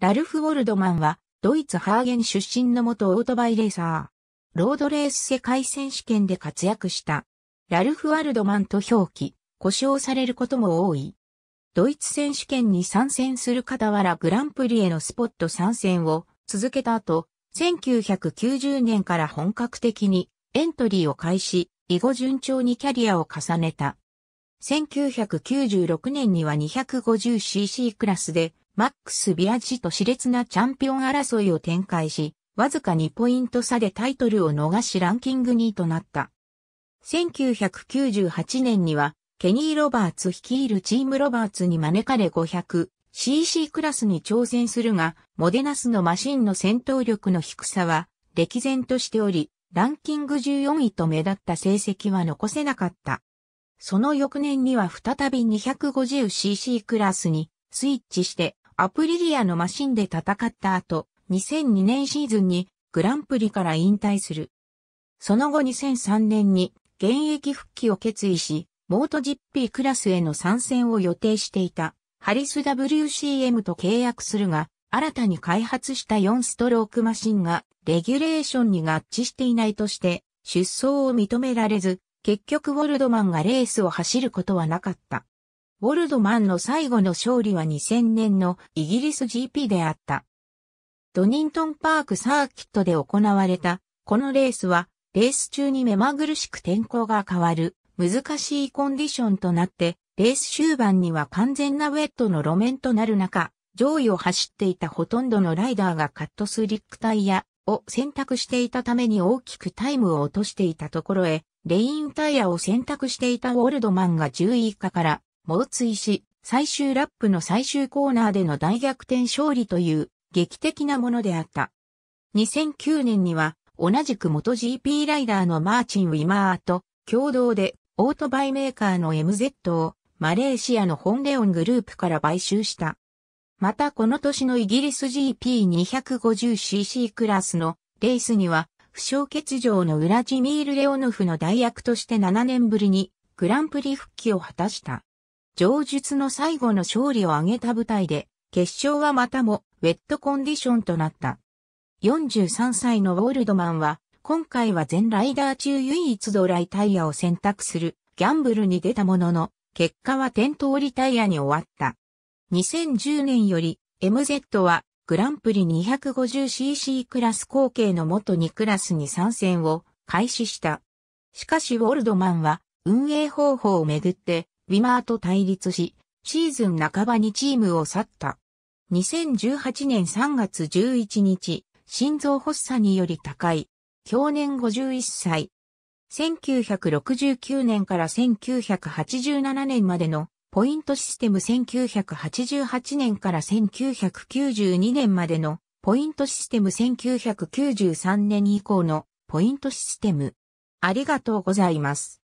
ラルフ・ウォルドマンは、ドイツ・ハーゲン出身の元オートバイレーサー。ロードレース世界選手権で活躍した。ラルフ・ワルドマンと表記、故障されることも多い。ドイツ選手権に参戦する傍らグランプリへのスポット参戦を続けた後、1990年から本格的にエントリーを開始、以後順調にキャリアを重ねた。1996年には 250cc クラスでマックス・ビアジと熾烈なチャンピオン争いを展開し、わずか2ポイント差でタイトルを逃しランキング2位となった。1998年には、ケニー・ロバーツ率いるチームロバーツに招かれ 500cc クラスに挑戦するが、モデナスのマシンの戦闘力の低さは、歴然としており、ランキング14位と目立った成績は残せなかった。その翌年には再び 250cc クラスにスイッチして、アプリリアのマシンで戦った後、2002年シーズンにグランプリから引退する。その後2003年に現役復帰を決意し、モート GP クラスへの参戦を予定していたハリス WCM と契約するが、新たに開発した4ストロークマシンがレギュレーションに合致していないとして出走を認められず、結局ウォルドマンがレースを走ることはなかった。ウォルドマンの最後の勝利は2000年のイギリス GP であった。ドニントンパークサーキットで行われた、このレースは、レース中に目まぐるしく天候が変わる、難しいコンディションとなって、レース終盤には完全なウェットの路面となる中、上位を走っていたほとんどのライダーがカットスリックタイヤを選択していたために大きくタイムを落としていたところへ、レインタイヤを選択していたウォルドマンが10位以下から猛追し、最終ラップの最終コーナーでの大逆転勝利という劇的なものであった。2009年には同じく元 GP ライダーのマーチン・ウィマーと共同でオートバイメーカーの MZ をマレーシアのホンレオングループから買収した。またこの年のイギリス GP250cc クラスのレースには負傷欠場のウラジミール・レオノフの代役として7年ぶりにグランプリ復帰を果たした。上述の最後の勝利を挙げた舞台で、決勝はまたもウェットコンディションとなった。43歳のウォールドマンは、今回は全ライダー中唯一ドライタイヤを選択するギャンブルに出たものの、結果は点灯リタイヤに終わった。2010年より MZ はグランプリ 250cc クラス後継の元2クラスに参戦を開始した。しかしウォールドマンは運営方法をめぐってウィマーと対立し、シーズン半ばにチームを去った。2018年3月11日、心臓発作により高い。去年51歳。1969年から1987年までのポイントシステム1988年から1992年までのポイントシステム1993年以降のポイントシステム。ありがとうございます。